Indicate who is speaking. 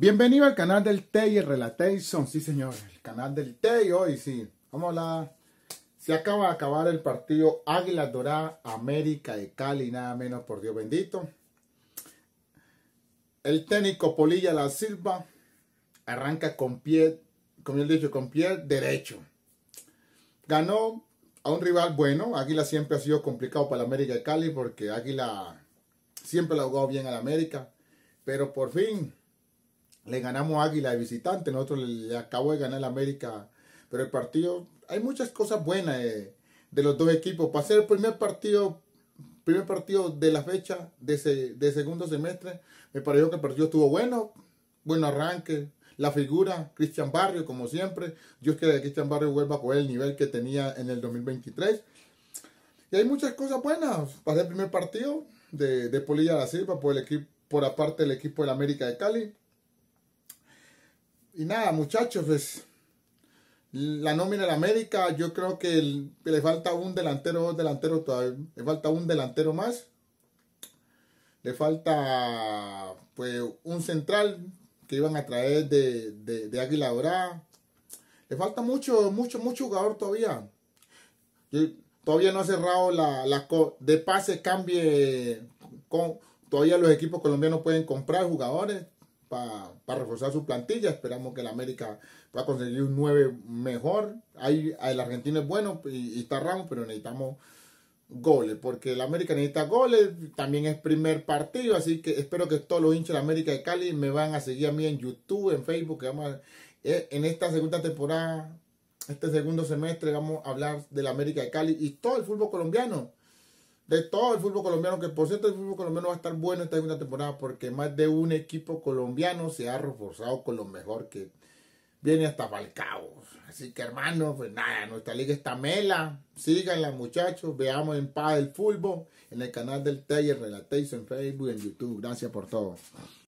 Speaker 1: Bienvenido al canal del té y el Relatation, sí señor, el canal del Tay hoy sí, vamos a se acaba de acabar el partido Águila Dorada, América de Cali, nada menos por Dios bendito. El técnico Polilla La Silva arranca con pie, como he dicho, con pie derecho. Ganó a un rival bueno, Águila siempre ha sido complicado para América de Cali porque Águila siempre la ha jugado bien a América, pero por fin le ganamos Águila de visitante, nosotros le, acabo de ganar América, pero el partido, hay muchas cosas buenas de los dos equipos. Para ser el primer partido, primer partido de la fecha de, segundo semestre, me pareció que el partido estuvo bueno, buen arranque, la figura, Cristian Barrio, como siempre. Yo espero que Cristian Barrio vuelva a el nivel que tenía en el 2023. Y hay muchas cosas buenas para el primer partido de, de Polilla la Silva por, el equipo, por aparte del equipo del América de Cali y nada, muchachos, pues la nómina de América, yo creo que, le falta un delantero, dos delanteros todavía, le falta un delantero más. Le falta pues un central que iban a traer de, Águila Dorada. Le falta mucho, mucho, mucho jugador todavía. todavía no ha cerrado la, la de pase, cambie con todavía los equipos colombianos pueden comprar jugadores para reforzar su plantilla. Esperamos que el América pueda conseguir un 9 mejor. Ahí, el argentino es bueno y, está raro, pero necesitamos goles, porque el América necesita goles. También es primer partido, así que espero que todos los hinchas de América de Cali me van a seguir a mí en YouTube, en Facebook, vamos eh, en esta segunda temporada, este segundo semestre, vamos a hablar del América de Cali y todo el fútbol colombiano de todo el fútbol colombiano, que por cierto el fútbol colombiano va a estar bueno esta segunda temporada porque más de un equipo colombiano se ha reforzado con lo mejor que viene hasta Falcao. Así que hermanos, pues nada, nuestra liga está mela, síganla muchachos, veamos en paz el fútbol en el canal del Taller Relatéis en Facebook en YouTube. Gracias por todo.